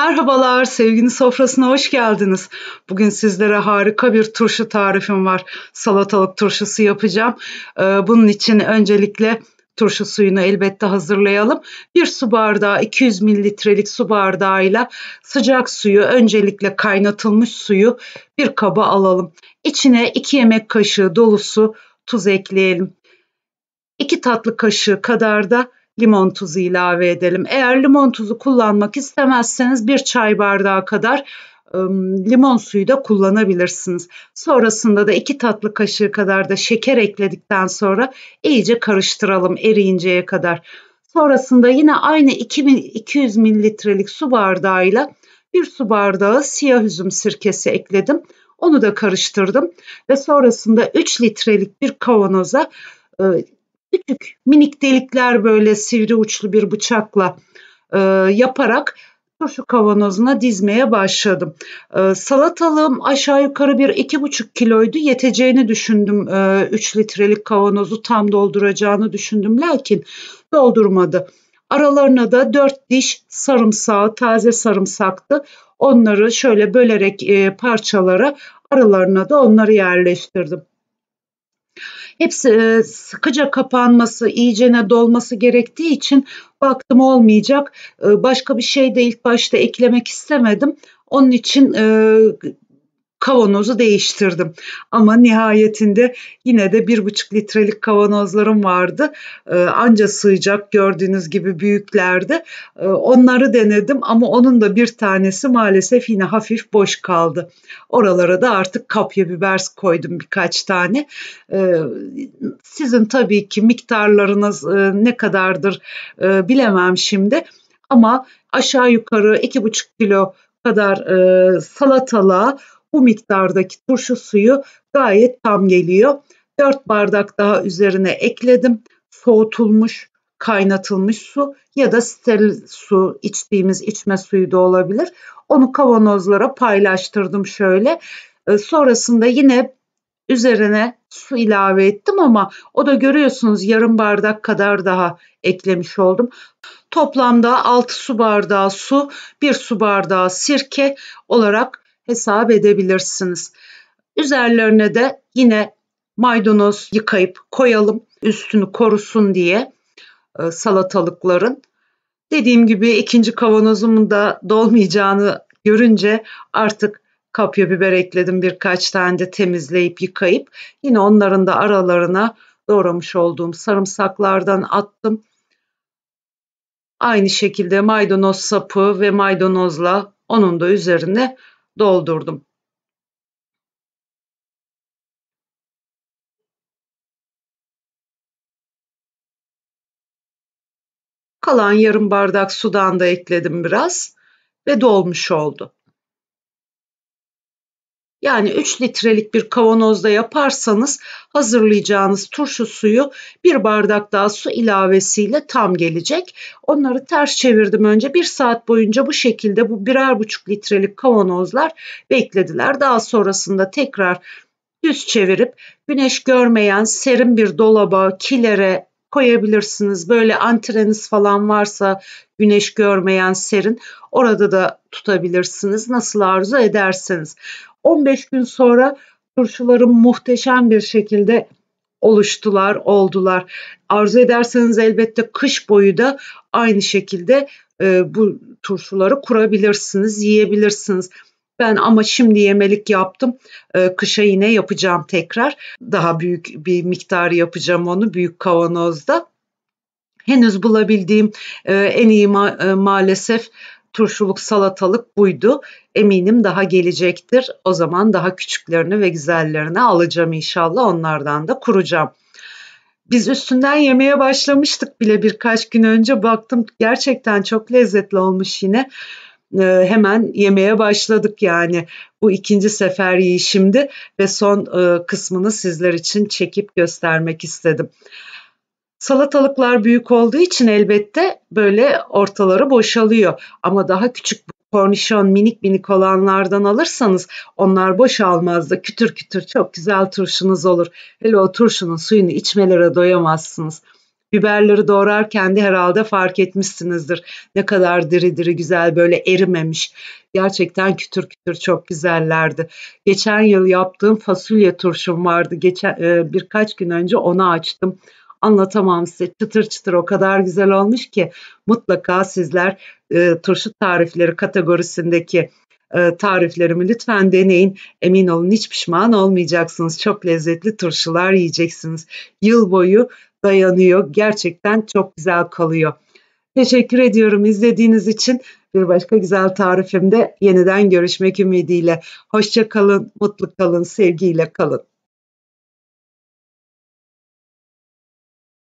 Merhabalar, sevgili sofrasına hoş geldiniz. Bugün sizlere harika bir turşu tarifim var. Salatalık turşusu yapacağım. Ee, bunun için öncelikle turşu suyunu elbette hazırlayalım. Bir su bardağı 200 mililitrelik su bardağıyla sıcak suyu öncelikle kaynatılmış suyu bir kaba alalım. İçine 2 yemek kaşığı dolusu tuz ekleyelim. 2 tatlı kaşığı kadar da limon tuzu ilave edelim. Eğer limon tuzu kullanmak istemezseniz bir çay bardağı kadar limon suyu da kullanabilirsiniz. Sonrasında da iki tatlı kaşığı kadar da şeker ekledikten sonra iyice karıştıralım eriyinceye kadar. Sonrasında yine aynı 2200 mililitrelik su bardağıyla bir su bardağı siyah üzüm sirkesi ekledim. Onu da karıştırdım ve sonrasında 3 litrelik bir kavanoza ıı, küçük minik delikler böyle sivri uçlu bir bıçakla e, yaparak turşu kavanozuna dizmeye başladım. E, salatalığım aşağı yukarı bir iki buçuk kiloydu. Yeteceğini düşündüm. E, 3 litrelik kavanozu tam dolduracağını düşündüm. Lakin doldurmadı. Aralarına da dört diş sarımsağı, taze sarımsaktı. Onları şöyle bölerek e, parçalara aralarına da onları yerleştirdim. Hepsi e, sıkıca kapanması, iyicene dolması gerektiği için baktım olmayacak. E, başka bir şey de ilk başta eklemek istemedim. Onun için e, kavanozu değiştirdim. Ama nihayetinde yine de bir buçuk litrelik kavanozlarım vardı. Ee, anca sığacak gördüğünüz gibi büyüklerdi. Ee, onları denedim ama onun da bir tanesi maalesef yine hafif boş kaldı. Oralara da artık kapya biber koydum birkaç tane. Ee, sizin tabii ki miktarlarınız e, ne kadardır e, bilemem şimdi. Ama aşağı yukarı iki buçuk kilo kadar e, salatalığa bu miktardaki turşu suyu gayet tam geliyor. 4 bardak daha üzerine ekledim. Soğutulmuş, kaynatılmış su ya da steril su içtiğimiz içme suyu da olabilir. Onu kavanozlara paylaştırdım şöyle. Ee, sonrasında yine üzerine su ilave ettim ama o da görüyorsunuz yarım bardak kadar daha eklemiş oldum. Toplamda 6 su bardağı su, 1 su bardağı sirke olarak hesap edebilirsiniz. Üzerlerine de yine maydanoz yıkayıp koyalım üstünü korusun diye e, salatalıkların. Dediğim gibi ikinci kavanozumun da dolmayacağını görünce artık kapya biber ekledim birkaç tane de temizleyip yıkayıp yine onların da aralarına doğramış olduğum sarımsaklardan attım. Aynı şekilde maydanoz sapı ve maydanozla onun da üzerine doldurdum. Kalan yarım bardak sudan da ekledim biraz ve dolmuş oldu. Yani 3 litrelik bir kavanozda yaparsanız hazırlayacağınız turşu suyu bir bardak daha su ilavesiyle tam gelecek. Onları ters çevirdim önce. Bir saat boyunca bu şekilde bu birer buçuk litrelik kavanozlar beklediler. Daha sonrasında tekrar düz çevirip güneş görmeyen serin bir dolaba, kilere koyabilirsiniz. Böyle antreniz falan varsa güneş görmeyen serin orada da tutabilirsiniz. Nasıl arzu ederseniz. 15 gün sonra turşularım muhteşem bir şekilde oluştular, oldular. Arzu ederseniz elbette kış boyu da aynı şekilde e, bu turşuları kurabilirsiniz, yiyebilirsiniz. Ben ama şimdi yemelik yaptım. E, kışa yine yapacağım tekrar. Daha büyük bir miktar yapacağım onu büyük kavanozda. Henüz bulabildiğim e, en iyi ma- e, maalesef turşuluk salatalık buydu. Eminim daha gelecektir. O zaman daha küçüklerini ve güzellerini alacağım inşallah. Onlardan da kuracağım. Biz üstünden yemeye başlamıştık bile birkaç gün önce. Baktım gerçekten çok lezzetli olmuş yine. Ee, hemen yemeye başladık yani. Bu ikinci sefer yiyişimdi ve son e, kısmını sizler için çekip göstermek istedim. Salatalıklar büyük olduğu için elbette böyle ortaları boşalıyor. Ama daha küçük kornişon minik minik olanlardan alırsanız onlar boş almaz da kütür kütür çok güzel turşunuz olur. Hele o turşunun suyunu içmelere doyamazsınız. Biberleri doğrarken de herhalde fark etmişsinizdir. Ne kadar diri diri güzel böyle erimemiş. Gerçekten kütür kütür çok güzellerdi. Geçen yıl yaptığım fasulye turşum vardı. Geçen, e, birkaç gün önce onu açtım anlatamam size. Çıtır çıtır o kadar güzel olmuş ki mutlaka sizler e, turşu tarifleri kategorisindeki e, tariflerimi lütfen deneyin. Emin olun hiç pişman olmayacaksınız. Çok lezzetli turşular yiyeceksiniz. Yıl boyu dayanıyor. Gerçekten çok güzel kalıyor. Teşekkür ediyorum izlediğiniz için. Bir başka güzel tarifimde yeniden görüşmek ümidiyle. Hoşça kalın, mutlu kalın, sevgiyle kalın.